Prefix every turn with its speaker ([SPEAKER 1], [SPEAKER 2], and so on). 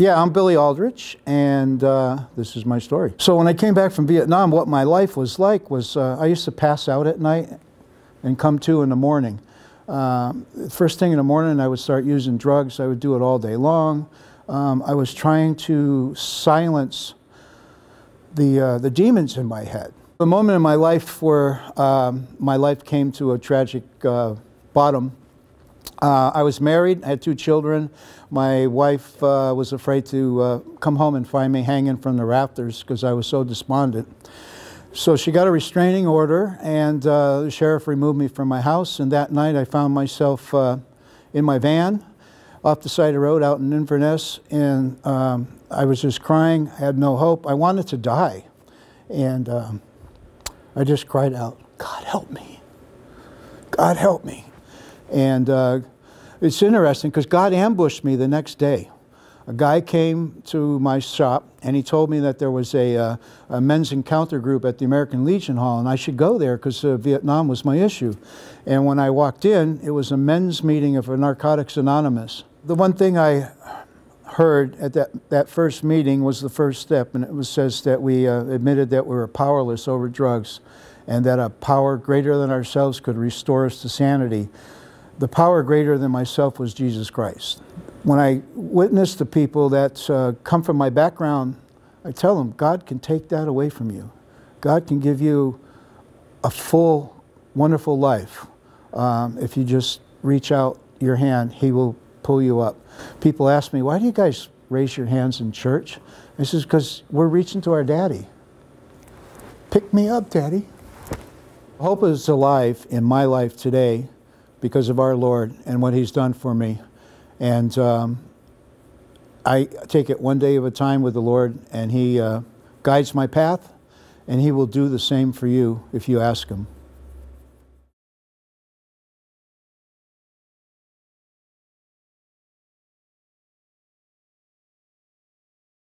[SPEAKER 1] Yeah, I'm Billy Aldrich, and uh, this is my story. So, when I came back from Vietnam, what my life was like was uh, I used to pass out at night and come to in the morning. Um, first thing in the morning, I would start using drugs. I would do it all day long. Um, I was trying to silence the, uh, the demons in my head. The moment in my life where um, my life came to a tragic uh, bottom uh, I was married. I had two children. My wife uh, was afraid to uh, come home and find me hanging from the rafters because I was so despondent. So she got a restraining order, and uh, the sheriff removed me from my house. And that night, I found myself uh, in my van off the side of the road out in Inverness, and um, I was just crying. I had no hope. I wanted to die. And um, I just cried out, God help me. God help me. And uh, it's interesting because God ambushed me the next day. A guy came to my shop and he told me that there was a, uh, a men's encounter group at the American Legion Hall and I should go there because uh, Vietnam was my issue. And when I walked in, it was a men's meeting of Narcotics Anonymous. The one thing I heard at that, that first meeting was the first step, and it was, says that we uh, admitted that we were powerless over drugs and that a power greater than ourselves could restore us to sanity the power greater than myself was Jesus Christ. When I witness to people that uh, come from my background, I tell them, God can take that away from you. God can give you a full, wonderful life. Um, if you just reach out your hand, He will pull you up. People ask me, why do you guys raise your hands in church? I says, because we're reaching to our daddy. Pick me up, daddy. Hope is alive in my life today because of our Lord and what He's done for me. And um, I take it one day at a time with the Lord, and He uh, guides my path, and He will do the same for you if you ask Him.